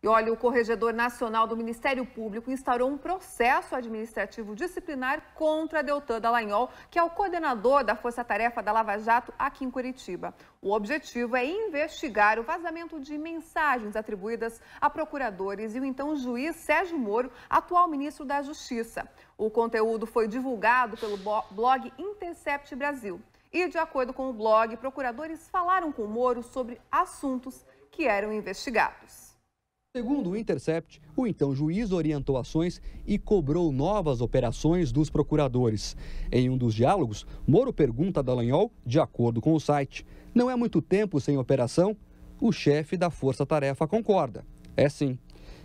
E olha, o Corregedor Nacional do Ministério Público instaurou um processo administrativo disciplinar contra Deltan Dallagnol, que é o coordenador da Força Tarefa da Lava Jato aqui em Curitiba. O objetivo é investigar o vazamento de mensagens atribuídas a procuradores e o então juiz Sérgio Moro, atual ministro da Justiça. O conteúdo foi divulgado pelo blog Intercept Brasil. E, de acordo com o blog, procuradores falaram com Moro sobre assuntos que eram investigados. Segundo o Intercept, o então juiz orientou ações e cobrou novas operações dos procuradores. Em um dos diálogos, Moro pergunta a Dallagnol, de acordo com o site: Não é muito tempo sem operação? O chefe da Força Tarefa concorda. É sim.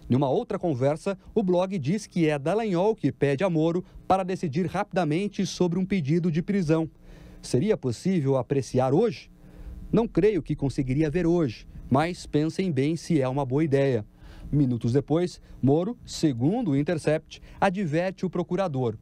Numa outra conversa, o blog diz que é Dallagnol que pede a Moro para decidir rapidamente sobre um pedido de prisão. Seria possível apreciar hoje? Não creio que conseguiria ver hoje, mas pensem bem se é uma boa ideia. Minutos depois, Moro, segundo o Intercept, adverte o procurador.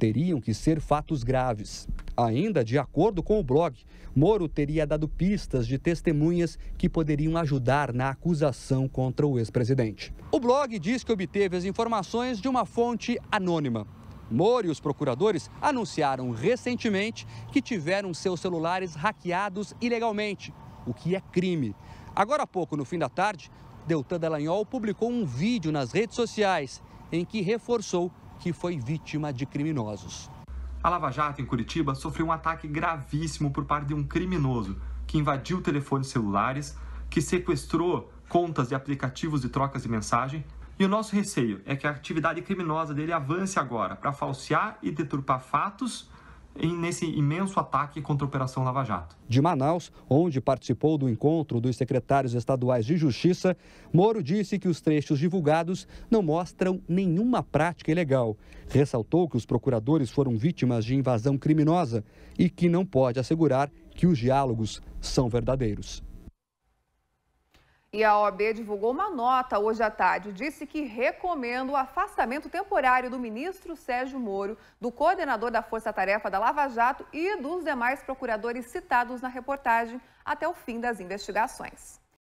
Teriam que ser fatos graves. Ainda de acordo com o blog, Moro teria dado pistas de testemunhas que poderiam ajudar na acusação contra o ex-presidente. O blog diz que obteve as informações de uma fonte anônima. Moro e os procuradores anunciaram recentemente que tiveram seus celulares hackeados ilegalmente, o que é crime. Agora há pouco, no fim da tarde, Deltan Dallagnol publicou um vídeo nas redes sociais em que reforçou que foi vítima de criminosos. A Lava Jato, em Curitiba, sofreu um ataque gravíssimo por parte de um criminoso que invadiu telefones celulares, que sequestrou contas e aplicativos de trocas de mensagem. E o nosso receio é que a atividade criminosa dele avance agora para falsear e deturpar fatos nesse imenso ataque contra a Operação Lava Jato. De Manaus, onde participou do encontro dos secretários estaduais de Justiça, Moro disse que os trechos divulgados não mostram nenhuma prática ilegal. Ressaltou que os procuradores foram vítimas de invasão criminosa e que não pode assegurar que os diálogos são verdadeiros. E a OAB divulgou uma nota hoje à tarde. Disse que recomenda o afastamento temporário do ministro Sérgio Moro, do coordenador da Força Tarefa da Lava Jato e dos demais procuradores citados na reportagem até o fim das investigações.